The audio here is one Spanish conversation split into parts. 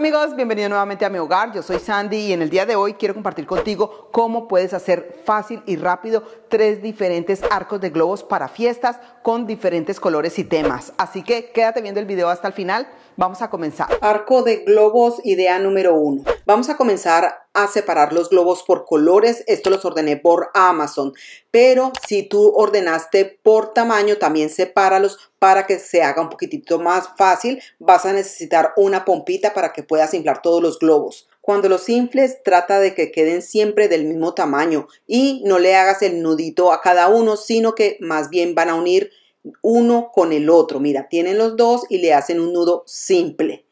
Hola amigos, bienvenidos nuevamente a mi hogar. Yo soy Sandy y en el día de hoy quiero compartir contigo cómo puedes hacer fácil y rápido tres diferentes arcos de globos para fiestas con diferentes colores y temas. Así que quédate viendo el video hasta el final. Vamos a comenzar. Arco de globos, idea número uno. Vamos a comenzar a separar los globos por colores. Esto los ordené por Amazon. Pero si tú ordenaste por tamaño, también sepáralos para que se haga un poquitito más fácil. Vas a necesitar una pompita para que puedas inflar todos los globos. Cuando los infles, trata de que queden siempre del mismo tamaño y no le hagas el nudito a cada uno, sino que más bien van a unir uno con el otro. Mira, tienen los dos y le hacen un nudo simple.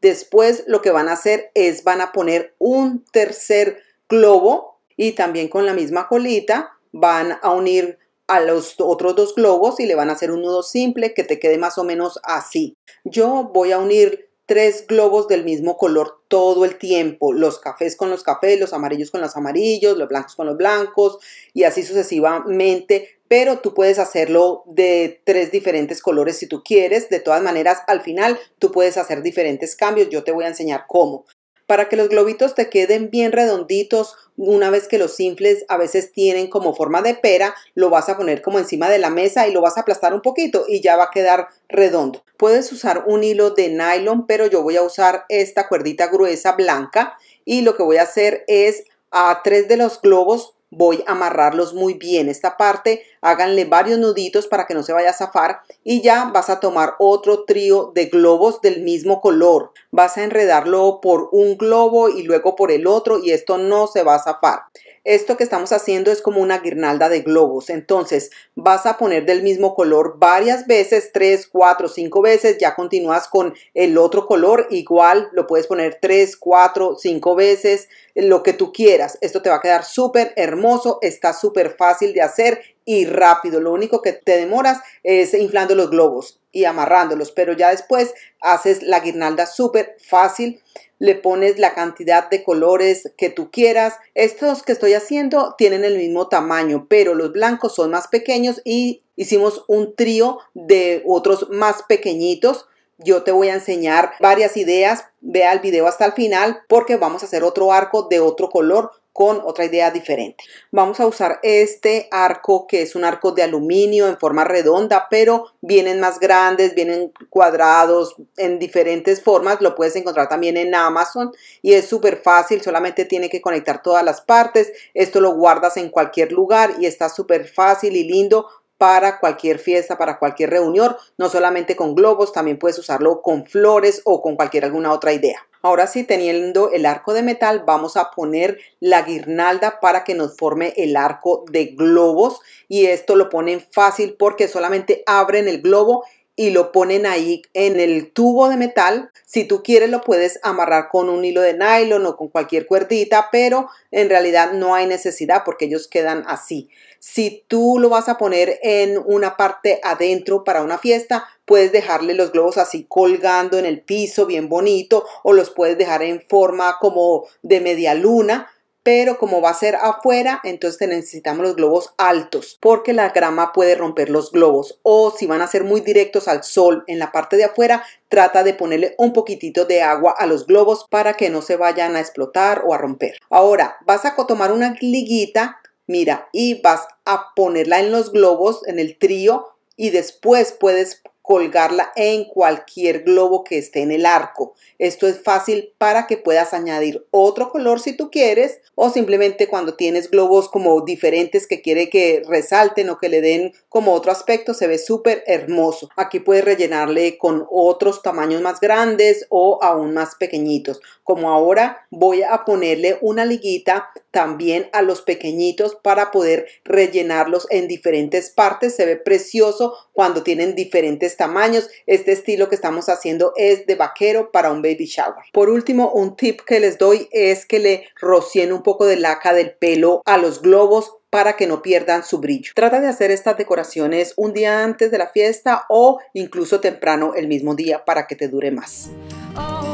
Después lo que van a hacer es van a poner un tercer globo y también con la misma colita van a unir a los otros dos globos y le van a hacer un nudo simple que te quede más o menos así. Yo voy a unir tres globos del mismo color todo el tiempo, los cafés con los cafés, los amarillos con los amarillos, los blancos con los blancos y así sucesivamente pero tú puedes hacerlo de tres diferentes colores si tú quieres. De todas maneras, al final tú puedes hacer diferentes cambios. Yo te voy a enseñar cómo. Para que los globitos te queden bien redonditos, una vez que los simples a veces tienen como forma de pera, lo vas a poner como encima de la mesa y lo vas a aplastar un poquito y ya va a quedar redondo. Puedes usar un hilo de nylon, pero yo voy a usar esta cuerdita gruesa blanca y lo que voy a hacer es a tres de los globos voy a amarrarlos muy bien. Esta parte háganle varios nuditos para que no se vaya a zafar y ya vas a tomar otro trío de globos del mismo color. Vas a enredarlo por un globo y luego por el otro y esto no se va a zafar esto que estamos haciendo es como una guirnalda de globos. Entonces vas a poner del mismo color varias veces, tres, cuatro, cinco veces. Ya continúas con el otro color. Igual lo puedes poner tres, cuatro, cinco veces, lo que tú quieras. Esto te va a quedar súper hermoso. Está súper fácil de hacer y rápido. Lo único que te demoras es inflando los globos y amarrándolos. Pero ya después haces la guirnalda súper fácil le pones la cantidad de colores que tú quieras. Estos que estoy haciendo tienen el mismo tamaño, pero los blancos son más pequeños y hicimos un trío de otros más pequeñitos yo te voy a enseñar varias ideas, vea el video hasta el final porque vamos a hacer otro arco de otro color con otra idea diferente. Vamos a usar este arco que es un arco de aluminio en forma redonda, pero vienen más grandes, vienen cuadrados en diferentes formas. Lo puedes encontrar también en Amazon y es súper fácil, solamente tiene que conectar todas las partes. Esto lo guardas en cualquier lugar y está súper fácil y lindo para cualquier fiesta, para cualquier reunión, no solamente con globos, también puedes usarlo con flores o con cualquier alguna otra idea. Ahora sí, teniendo el arco de metal, vamos a poner la guirnalda para que nos forme el arco de globos y esto lo ponen fácil porque solamente abren el globo y lo ponen ahí en el tubo de metal. Si tú quieres lo puedes amarrar con un hilo de nylon o con cualquier cuerdita, pero en realidad no hay necesidad porque ellos quedan así. Si tú lo vas a poner en una parte adentro para una fiesta, puedes dejarle los globos así colgando en el piso, bien bonito, o los puedes dejar en forma como de media luna pero como va a ser afuera, entonces necesitamos los globos altos porque la grama puede romper los globos o si van a ser muy directos al sol en la parte de afuera, trata de ponerle un poquitito de agua a los globos para que no se vayan a explotar o a romper. Ahora, vas a tomar una liguita, mira, y vas a ponerla en los globos, en el trío, y después puedes colgarla en cualquier globo que esté en el arco. Esto es fácil para que puedas añadir otro color si tú quieres o simplemente cuando tienes globos como diferentes que quiere que resalten o que le den como otro aspecto se ve súper hermoso. Aquí puedes rellenarle con otros tamaños más grandes o aún más pequeñitos. Como ahora voy a ponerle una liguita también a los pequeñitos para poder rellenarlos en diferentes partes. Se ve precioso cuando tienen diferentes tamaños. Este estilo que estamos haciendo es de vaquero para un baby shower. Por último, un tip que les doy es que le rocien un poco de laca del pelo a los globos para que no pierdan su brillo. Trata de hacer estas decoraciones un día antes de la fiesta o incluso temprano el mismo día para que te dure más. Oh,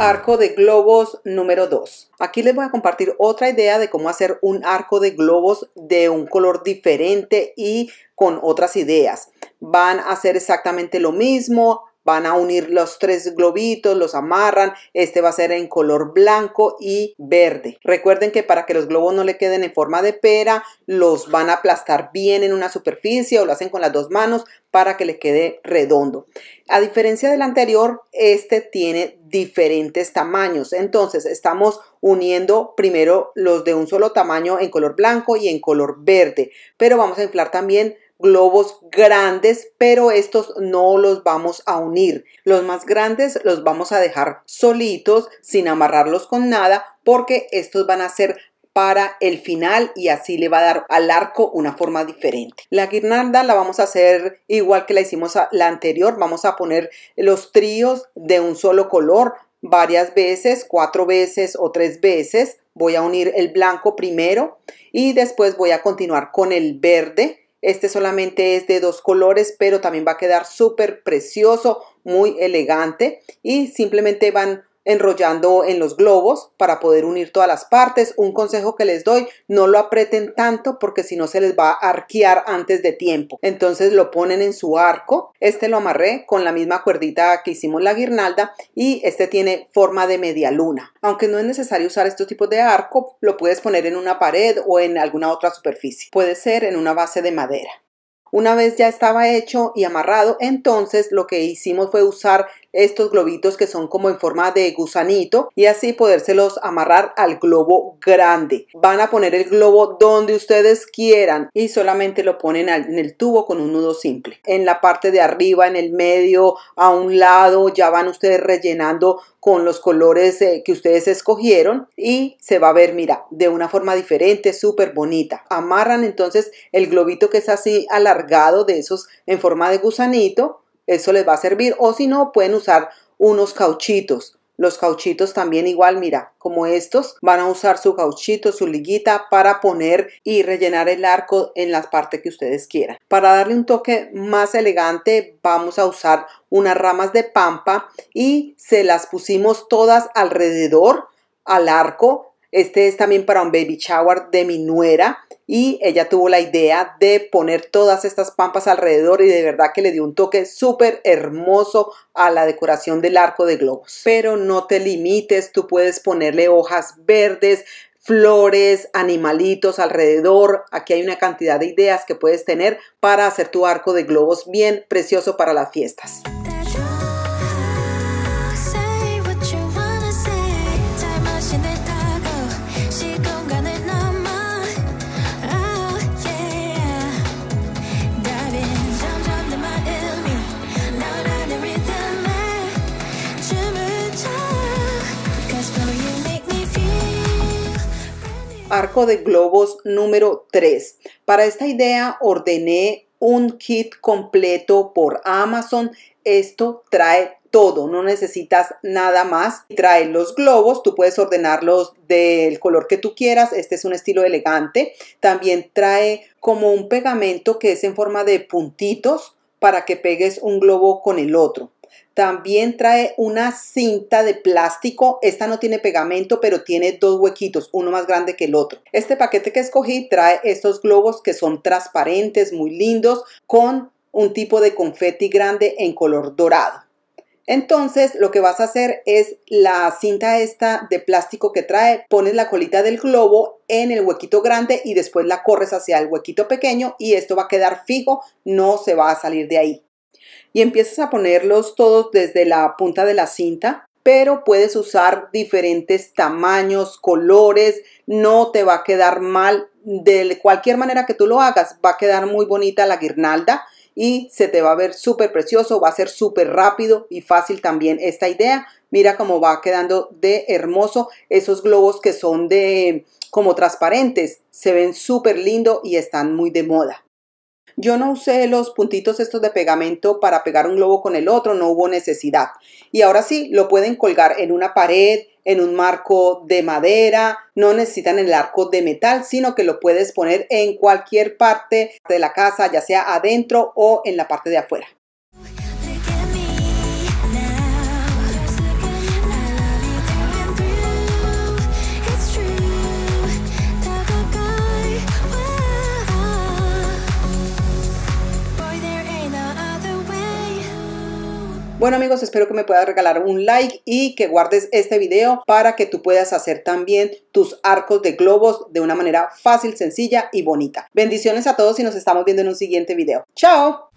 arco de globos número 2. Aquí les voy a compartir otra idea de cómo hacer un arco de globos de un color diferente y con otras ideas. Van a hacer exactamente lo mismo, van a unir los tres globitos, los amarran, este va a ser en color blanco y verde. Recuerden que para que los globos no le queden en forma de pera, los van a aplastar bien en una superficie o lo hacen con las dos manos para que le quede redondo. A diferencia del anterior, este tiene diferentes tamaños. Entonces, estamos uniendo primero los de un solo tamaño en color blanco y en color verde, pero vamos a inflar también globos grandes, pero estos no los vamos a unir. Los más grandes los vamos a dejar solitos, sin amarrarlos con nada, porque estos van a ser para el final y así le va a dar al arco una forma diferente. La guirnalda la vamos a hacer igual que la hicimos la anterior, vamos a poner los tríos de un solo color varias veces, cuatro veces o tres veces. Voy a unir el blanco primero y después voy a continuar con el verde este solamente es de dos colores, pero también va a quedar súper precioso, muy elegante y simplemente van enrollando en los globos para poder unir todas las partes. Un consejo que les doy, no lo aprieten tanto porque si no se les va a arquear antes de tiempo. Entonces lo ponen en su arco. Este lo amarré con la misma cuerdita que hicimos la guirnalda y este tiene forma de media luna. Aunque no es necesario usar estos tipos de arco, lo puedes poner en una pared o en alguna otra superficie. Puede ser en una base de madera. Una vez ya estaba hecho y amarrado, entonces lo que hicimos fue usar estos globitos que son como en forma de gusanito y así podérselos amarrar al globo grande. Van a poner el globo donde ustedes quieran y solamente lo ponen en el tubo con un nudo simple. En la parte de arriba, en el medio, a un lado, ya van ustedes rellenando con los colores eh, que ustedes escogieron y se va a ver, mira, de una forma diferente, súper bonita. Amarran entonces el globito que es así alargado de esos en forma de gusanito eso les va a servir. O si no, pueden usar unos cauchitos. Los cauchitos también igual, mira, como estos, van a usar su cauchito, su liguita para poner y rellenar el arco en las partes que ustedes quieran. Para darle un toque más elegante, vamos a usar unas ramas de pampa y se las pusimos todas alrededor al arco este es también para un baby shower de mi nuera y ella tuvo la idea de poner todas estas pampas alrededor y de verdad que le dio un toque súper hermoso a la decoración del arco de globos. Pero no te limites, tú puedes ponerle hojas verdes, flores, animalitos alrededor. Aquí hay una cantidad de ideas que puedes tener para hacer tu arco de globos bien precioso para las fiestas. arco de globos número 3. Para esta idea ordené un kit completo por Amazon. Esto trae todo, no necesitas nada más. Trae los globos, tú puedes ordenarlos del color que tú quieras, este es un estilo elegante. También trae como un pegamento que es en forma de puntitos para que pegues un globo con el otro. También trae una cinta de plástico. Esta no tiene pegamento, pero tiene dos huequitos, uno más grande que el otro. Este paquete que escogí trae estos globos que son transparentes, muy lindos, con un tipo de confeti grande en color dorado. Entonces lo que vas a hacer es la cinta esta de plástico que trae, pones la colita del globo en el huequito grande y después la corres hacia el huequito pequeño y esto va a quedar fijo, no se va a salir de ahí y empiezas a ponerlos todos desde la punta de la cinta, pero puedes usar diferentes tamaños, colores, no te va a quedar mal. De cualquier manera que tú lo hagas, va a quedar muy bonita la guirnalda y se te va a ver súper precioso, va a ser súper rápido y fácil también esta idea. Mira cómo va quedando de hermoso esos globos que son de como transparentes, se ven súper lindo y están muy de moda. Yo no usé los puntitos estos de pegamento para pegar un globo con el otro, no hubo necesidad. Y ahora sí, lo pueden colgar en una pared, en un marco de madera, no necesitan el arco de metal, sino que lo puedes poner en cualquier parte de la casa, ya sea adentro o en la parte de afuera. Bueno amigos, espero que me puedas regalar un like y que guardes este video para que tú puedas hacer también tus arcos de globos de una manera fácil, sencilla y bonita. Bendiciones a todos y nos estamos viendo en un siguiente video. ¡Chao!